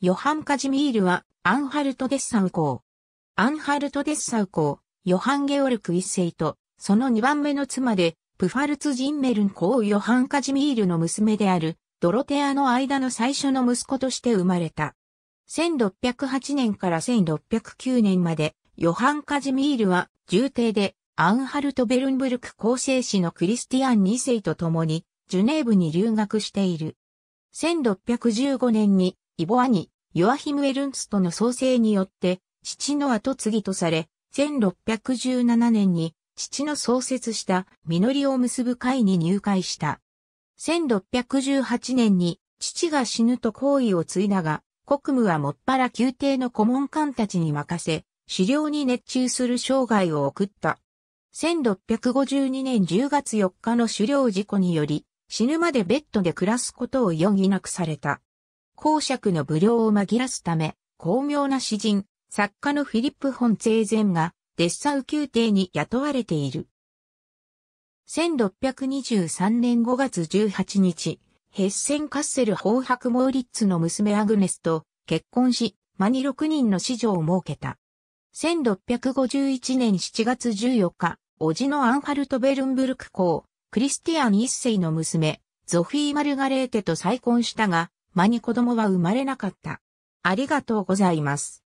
ヨハン・カジミールは、アンハルト・デッサウ公。アンハルト・デッサウ公、ヨハン・ゲオルク一世と、その二番目の妻で、プファルツ・ジンメルン公ヨハン・カジミールの娘である、ドロテアの間の最初の息子として生まれた。1608年から1609年まで、ヨハン・カジミールは、重帝で、アンハルト・ベルンブルク構成士のクリスティアン二世と共に、ジュネーブに留学している。1615年に、イボアニ、ヨアヒム・エルンストの創生によって、父の後継ぎとされ、1617年に父の創設した実りを結ぶ会に入会した。1618年に父が死ぬと行為を継いだが、国務はもっぱら宮廷の顧問官たちに任せ、狩猟に熱中する生涯を送った。1652年10月4日の狩猟事故により、死ぬまでベッドで暮らすことを余儀なくされた。公爵の無料を紛らすため、巧妙な詩人、作家のフィリップ・ホン・ツェーゼンが、デッサウ宮廷に雇われている。1623年5月18日、ヘッセン・カッセル・ホーハク・モーリッツの娘アグネスと結婚し、間に6人の子女を設けた。1651年7月14日、叔父のアンハルト・ベルンブルク公、クリスティアン一世の娘、ゾフィー・マルガレーテと再婚したが、間に子供は生まれなかった。ありがとうございます。